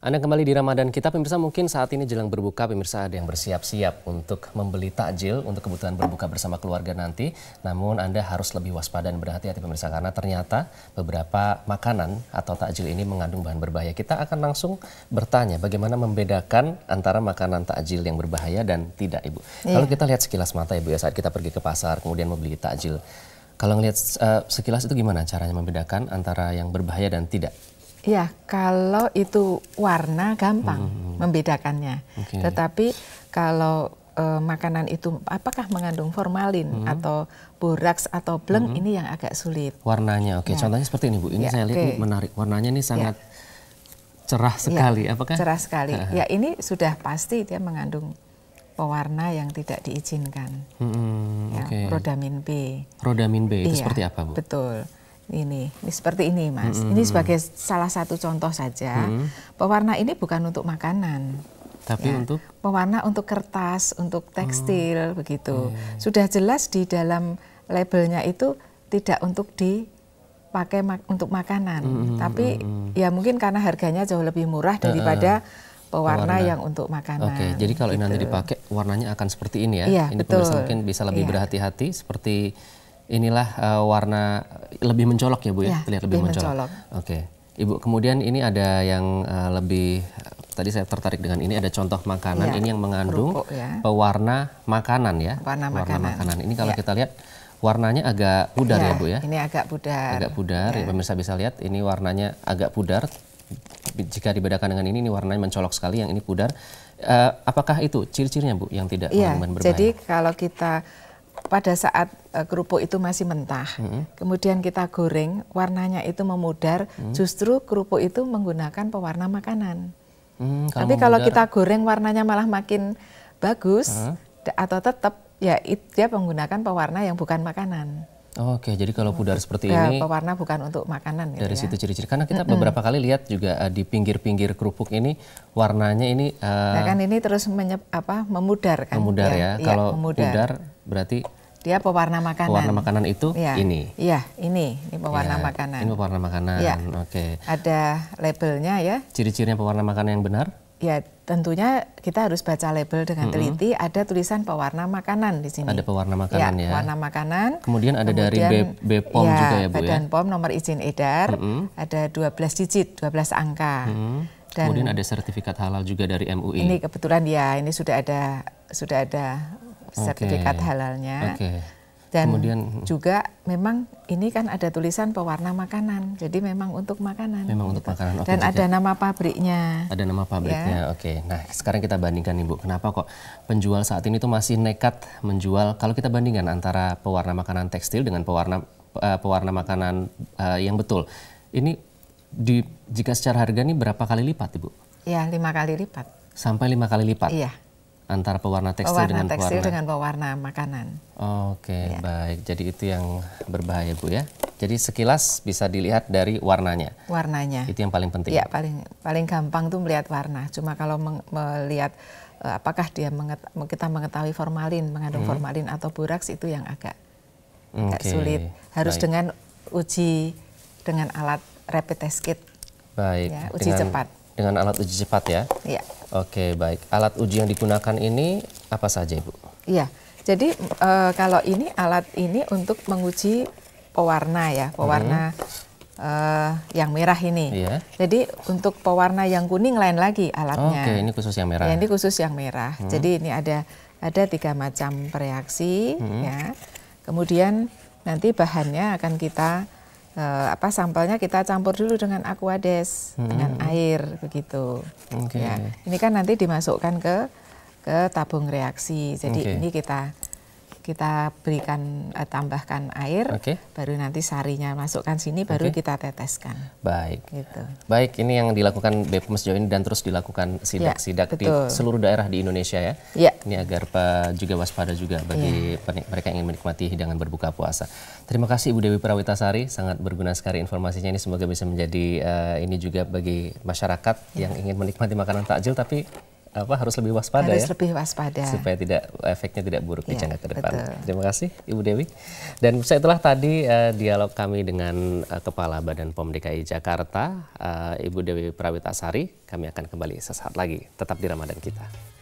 Anda kembali di Ramadan kita, pemirsa mungkin saat ini jelang berbuka, pemirsa ada yang bersiap-siap untuk membeli takjil untuk kebutuhan berbuka bersama keluarga nanti. Namun Anda harus lebih waspada dan berhati-hati pemirsa karena ternyata beberapa makanan atau takjil ini mengandung bahan berbahaya. Kita akan langsung bertanya bagaimana membedakan antara makanan takjil yang berbahaya dan tidak, Ibu. Iya. Kalau kita lihat sekilas mata, Ibu ya saat kita pergi ke pasar kemudian membeli takjil. Kalau ngelihat uh, sekilas itu gimana caranya membedakan antara yang berbahaya dan tidak? Ya, kalau itu warna gampang hmm. hmm. membedakannya. Okay. Tetapi kalau e, makanan itu apakah mengandung formalin hmm. atau boraks atau bleng hmm. ini yang agak sulit. Warnanya, oke. Okay. Ya. Contohnya seperti ini Bu. Ini ya, saya lihat okay. ini menarik. Warnanya ini ya. sangat ya. cerah sekali. Ya, apakah? Cerah sekali. ya ini sudah pasti dia mengandung pewarna yang tidak diizinkan. Hmm, hmm ya, okay. Rodamin B. Rodamin B itu ya, seperti apa Bu? Betul ini, ini seperti ini mas. hmm Ini sebagai salah satu contoh saja. hmm Pewarna ini bukan untuk makanan. Tapi ya. untuk pewarna untuk kertas, untuk tekstil oh. begitu. Yeah. Iya. Sudah jelas di dalam labelnya itu tidak untuk dipakai mak- untuk makanan. Mm-hmm. Tapi mm-hmm. ya mungkin karena harganya jauh lebih murah daripada pewarna, pewarna yang untuk makanan. Oke, okay. jadi kalau gitu. ini nanti gitu. dipakai warnanya akan seperti ini ya. Iya, ini betul. pemirsa mungkin bisa lebih iya. berhati-hati seperti inilah uh, warna lebih mencolok ya Bu ya, ya terlihat lebih, lebih mencolok. mencolok. Oke. Okay. Ibu, kemudian ini ada yang uh, lebih tadi saya tertarik dengan ini ada contoh makanan ya, ini yang mengandung rupuk, ya. pewarna makanan ya. Warna, warna makanan. Ini kalau ya. kita lihat warnanya agak pudar ya, ya Bu ya. Ini agak pudar. Agak pudar ya. ya pemirsa bisa lihat ini warnanya agak pudar. Jika dibedakan dengan ini ini warnanya mencolok sekali yang ini pudar. Uh, apakah itu ciri-cirinya Bu yang tidak ya, berbahaya? Jadi kalau kita pada saat uh, kerupuk itu masih mentah, hmm. kemudian kita goreng, warnanya itu memudar, hmm. justru kerupuk itu menggunakan pewarna makanan. Hmm, Tapi memudar. kalau kita goreng warnanya malah makin bagus hmm. atau tetap ya it, dia menggunakan pewarna yang bukan makanan. Oh, Oke, okay. jadi kalau pudar seperti ya, ini pewarna bukan untuk makanan. Gitu dari ya. situ ciri-ciri karena kita -hmm. beberapa kali lihat juga uh, di pinggir-pinggir kerupuk ini warnanya ini. Uh, nah kan ini terus menyep, apa memudar kan? Memudar ya. ya. ya kalau ya, memudar. berarti dia pewarna makanan. Pewarna makanan itu ya. ini. Iya, ini, ini pewarna ya, makanan. Ini pewarna makanan. Ya. Oke. Okay. Ada labelnya ya. Ciri-cirinya pewarna makanan yang benar? Ya, tentunya kita harus baca label dengan teliti. Mm -hmm. Ada tulisan pewarna makanan di sini. Ada pewarna iya, makanan ya. ya. Pewarna makanan. Kemudian ada Kemudian, dari BPOM ya, juga ya, Bu ya? Badan ya. POM nomor izin edar. Mm -hmm. Ada 12 digit, 12 angka. Mm -hmm. Dan Kemudian ada sertifikat halal juga dari MUI. Ini kebetulan ya, ini sudah ada sudah ada sertifikat okay. halalnya. Okay. Dan Kemudian, hmm. juga memang ini kan ada tulisan pewarna makanan, jadi memang untuk makanan. Memang gitu. untuk makanan. Okay, Dan ada nama pabriknya. Ada nama pabriknya, ya. oke. Okay. Nah sekarang kita bandingkan ibu, kenapa kok penjual saat ini tuh masih nekat menjual? Kalau kita bandingkan antara pewarna makanan tekstil dengan pewarna eh, pewarna makanan eh, yang betul, ini di, jika secara harga ini berapa kali lipat ibu? Ya lima kali lipat. Sampai lima kali lipat. Iya antara pewarna tekstil pewarna dengan tekstil pewarna dengan pewarna makanan. Oke, okay, ya. baik. Jadi itu yang berbahaya, Bu ya. Jadi sekilas bisa dilihat dari warnanya. Warnanya. Itu yang paling penting. Ya, paling paling gampang tuh melihat warna. Cuma kalau melihat e, apakah dia menget kita mengetahui formalin mengandung hmm. formalin atau boraks itu yang agak okay. agak sulit. Harus baik. dengan uji dengan alat rapid test kit. Baik. Ya, uji dengan, cepat. Dengan alat uji cepat ya. Iya. Oke, baik. Alat uji yang digunakan ini apa saja, Ibu? Iya. Jadi e, kalau ini alat ini untuk menguji pewarna ya, pewarna hmm e, yang merah ini. Iya. Jadi untuk pewarna yang kuning lain lagi alatnya. Oke, ini khusus yang merah. Ya, ini khusus yang merah. Hmm. Jadi ini ada ada tiga macam reaksi hmm. ya. Kemudian nanti bahannya akan kita uh, apa sampelnya kita campur dulu dengan aquades hmm. dengan air begitu. Okay. Ya. Ini kan nanti dimasukkan ke ke tabung reaksi. Jadi okay. ini kita kita berikan uh, tambahkan air, okay. baru nanti sarinya masukkan sini, baru okay. kita teteskan. Baik. Gitu. Baik, ini yang dilakukan BPOM sejauh ini dan terus dilakukan sidak-sidak ya, di seluruh daerah di Indonesia ya. ya. Ini agar Pak juga waspada juga bagi ya. mereka yang ingin menikmati hidangan berbuka puasa. Terima kasih Ibu Dewi Prawitasari, sangat berguna sekali informasinya ini. Semoga bisa menjadi uh, ini juga bagi masyarakat ya. yang ingin menikmati makanan takjil tapi apa harus lebih waspada harus ya. lebih waspada. Supaya tidak efeknya tidak buruk ya, di jangka ke depan. Terima kasih Ibu Dewi. Dan setelah tadi uh, dialog kami dengan uh, Kepala Badan POM DKI Jakarta, uh, Ibu Dewi Prawit Asari, kami akan kembali sesaat lagi. Tetap di Ramadan kita.